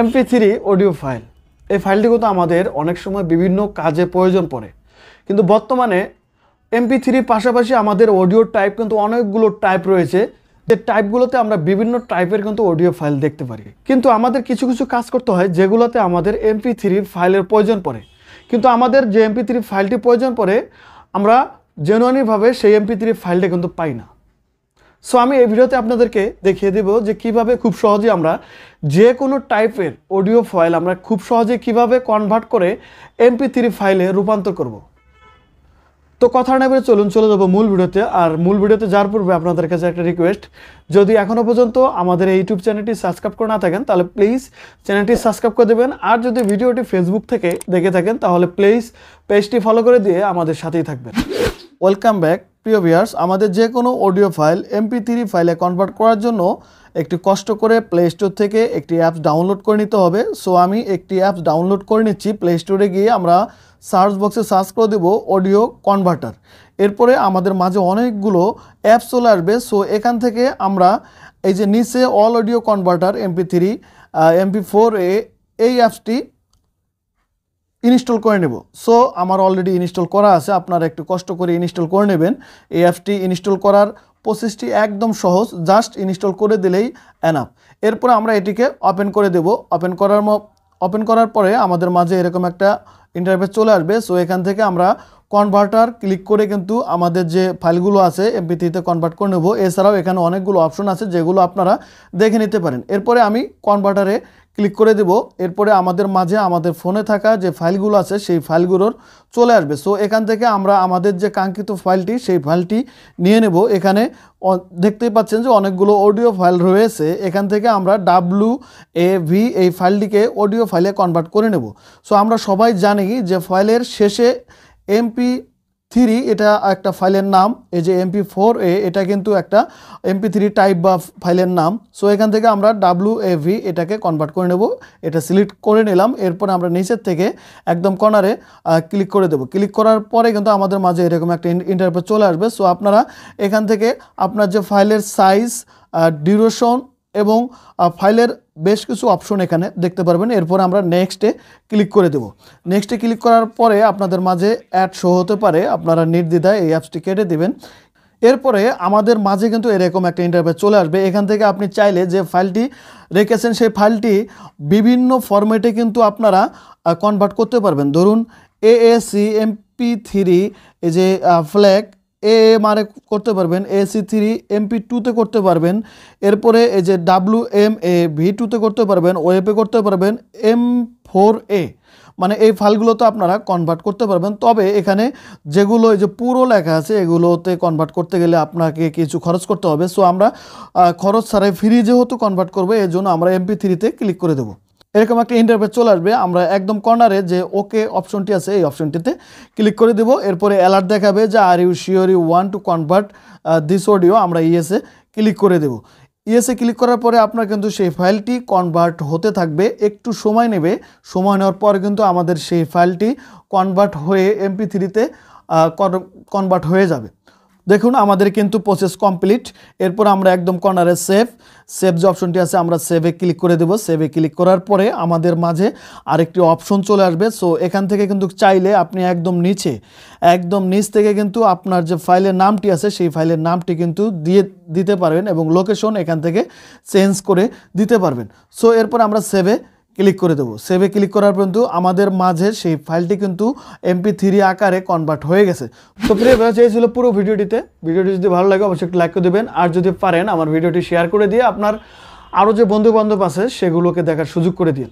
MP three audio file এই ফাইলটি কিন্তু আমাদের অনেক সময় বিভিন্ন কাজে প্রয়োজন পড়ে কিন্তু বর্তমানে এমপি থ্রির পাশাপাশি আমাদের অডিও টাইপ কিন্তু অনেকগুলো টাইপ রয়েছে যে টাইপগুলোতে আমরা বিভিন্ন টাইপের কিন্তু অডিও ফাইল দেখতে পারি কিন্তু আমাদের কিছু কিছু কাজ করতে হয় যেগুলোতে আমাদের এমপি থ্রির ফাইলের প্রয়োজন পড়ে কিন্তু আমাদের যে এমপি থ্রি ফাইলটি প্রয়োজন পড়ে আমরা জেনুয়ানিভাবে সেই এমপি থ্রি ফাইলটা কিন্তু পাই না সো আমি এই ভিডিওতে আপনাদেরকে দেখিয়ে দেব যে কিভাবে খুব সহজে আমরা যে কোনো টাইপের অডিও ফাইল আমরা খুব সহজে কিভাবে কনভার্ট করে এমপি থ্রি ফাইলে রূপান্তর করব। তো কথা না বলে চলুন চলে যাবো মূল ভিডিওতে আর মূল ভিডিওতে যাওয়ার পূর্বে আপনাদের কাছে একটা রিকোয়েস্ট যদি এখনও পর্যন্ত আমাদের এই ইউটিউব চ্যানেলটি সাবস্ক্রাইব করে না থাকেন তাহলে প্লিজ চ্যানেলটি সাবস্ক্রাইব করে দেবেন আর যদি ভিডিওটি ফেসবুক থেকে দেখে থাকেন তাহলে প্লিজ পেজটি ফলো করে দিয়ে আমাদের সাথেই থাকবেন ওয়েলকাম ব্যাক প্রিয় ভিয়ার্স আমাদের যে কোনো অডিও ফাইল এমপি থ্রি ফাইলে কনভার্ট করার জন্য একটি কষ্ট করে প্লে স্টোর থেকে একটি অ্যাপস ডাউনলোড করে নিতে হবে সো আমি একটি অ্যাপস ডাউনলোড করে নিচ্ছি প্লে স্টোরে গিয়ে আমরা সার্চ বক্সে সার্চ করে দেবো অডিও কনভার্টার এরপরে আমাদের মাঝে অনেকগুলো অ্যাপস চলে আসবে সো এখান থেকে আমরা এই যে নিচে all audio converter MP three MP four এ এই অ্যাপসটি ইনস্টল করে নেব সো আমার অলরেডি ইনস্টল করা আছে আপনারা একটু কষ্ট করে ইনস্টল করে নেবেন এই অ্যাপটি ইনস্টল করার প্রসেসটি একদম সহজ জাস্ট ইনস্টল করে দিলেই অ্যানাপ এরপরে আমরা এটিকে ওপেন করে দেব ওপেন করার ওপেন করার পরে আমাদের মাঝে এরকম একটা ইন্টারভেস চলে আসবে সো এখান থেকে আমরা কনভার্টার ক্লিক করে কিন্তু আমাদের যে ফাইলগুলো আছে থ্রিতে কনভার্ট করে নেব এছাড়াও এখানে অনেকগুলো অপশন আছে যেগুলো আপনারা দেখে নিতে পারেন এরপরে আমি কনভার্টারে ক্লিক করে দেব এরপরে আমাদের মাঝে আমাদের ফোনে থাকা যে ফাইলগুলো আছে সেই ফাইলগুলোর চলে আসবে সো এখান থেকে আমরা আমাদের যে কাঙ্ক্ষিত ফাইলটি সেই ফাইলটি নিয়ে নেব এখানে দেখতেই পাচ্ছেন যে অনেকগুলো অডিও ফাইল রয়েছে এখান থেকে আমরা ডাব্লু এ ভি এই ফাইলটিকে অডিও ফাইলে কনভার্ট করে নেব সো আমরা সবাই জানি যে ফাইলের শেষে এমপি থ্রি এটা একটা ফাইলের নাম এই যে এমপি ফোর এ এটা কিন্তু একটা এমপি থ্রি টাইপ বা ফাইলের নাম সো এখান থেকে আমরা ডাব্লু এভি এটাকে কনভার্ট করে নেব এটা সিলেক্ট করে নিলাম এরপরে আমরা নিচের থেকে একদম কর্নারে ক্লিক করে দেব ক্লিক করার পরে কিন্তু আমাদের মাঝে এরকম একটা ইন্টারপেজ চলে আসবে সো আপনারা এখান থেকে আপনার যে ফাইলের সাইজ ডিউরেশন এবং ফাইলের বেশ কিছু অপশন এখানে দেখতে পারবেন এরপর আমরা নেক্সটে ক্লিক করে দেব নেক্সটে ক্লিক করার পরে আপনাদের মাঝে অ্যাড শো হতে পারে আপনারা নির্দ্বিধায় এই অ্যাপসটি কেটে দেবেন এরপরে আমাদের মাঝে কিন্তু এরকম একটা ইন্টারভেস চলে আসবে এখান থেকে আপনি চাইলে যে ফাইলটি রেখেছেন সেই ফাইলটি বিভিন্ন ফরম্যাটে কিন্তু আপনারা কনভার্ট করতে পারবেন ধরুন এএসি এমপি থ্রি এই যে ফ্ল্যাগ এ মানে করতে পারবেন এসি থ্রি এমপি টুতে করতে পারবেন এরপরে এই যে ডাব্লু এম এ ভি টুতে করতে পারবেন ওয়েপে করতে পারবেন এম ফোর এ মানে এই ফাইলগুলো আপনারা কনভার্ট করতে পারবেন তবে এখানে যেগুলো এই যে পুরো লেখা আছে এগুলোতে কনভার্ট করতে গেলে আপনাকে কিছু খরচ করতে হবে সো আমরা খরচ ছাড়াই ফ্রি যেহেতু কনভার্ট করবো এই জন্য আমরা এমপি থ্রিতে ক্লিক করে দেবো এরকম একটা ইন্টারভেস চলে আসবে আমরা একদম কর্নারে যে ওকে অপশনটি আছে এই অপশনটিতে ক্লিক করে দেব এরপরে অ্যালার্ট দেখাবে যে are you sure you want to convert this audio আমরা ইয়েসে ক্লিক করে দেব ইয়েসে ক্লিক করার পরে আপনার কিন্তু সেই ফাইলটি কনভার্ট হতে থাকবে একটু সময় নেবে সময় নেওয়ার পর কিন্তু আমাদের সেই ফাইলটি কনভার্ট হয়ে এমপি থ্রিতে কনভার্ট হয়ে যাবে দেখুন আমাদের কিন্তু প্রসেস কমপ্লিট এরপর আমরা একদম কর্নারে সেভ সেভ যে অপশনটি আছে আমরা সেভে ক্লিক করে দেব সেভে ক্লিক করার পরে আমাদের মাঝে আরেকটি অপশন চলে আসবে সো এখান থেকে কিন্তু চাইলে আপনি একদম নিচে একদম নিচ থেকে কিন্তু আপনার যে ফাইলের নামটি আছে সেই ফাইলের নামটি কিন্তু দিয়ে দিতে পারবেন এবং লোকেশন এখান থেকে চেঞ্জ করে দিতে পারবেন সো এরপর আমরা সেভে ক্লিক করে দেবো সেভে ক্লিক করার পর্যন্ত আমাদের মাঝে সেই ফাইলটি কিন্তু এমপি থ্রি আকারে কনভার্ট হয়ে গেছে তো প্রিয় ব্যাচ আচ্ছা, এই ছিল পুরো ভিডিওটিতে ভিডিওটি যদি ভালো লাগে অবশ্যই একটু লাইক করে দেবেন আর যদি পারেন আমার ভিডিওটি শেয়ার করে দিয়ে আপনার আরও যে বন্ধুবান্ধব আছে সেগুলোকে দেখার সুযোগ করে দিন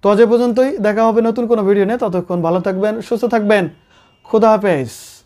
তো আজ পর্যন্তই দেখা হবে নতুন কোনো ভিডিও নিয়ে ততক্ষণ ভালো থাকবেন সুস্থ থাকবেন খোদা হাফেজ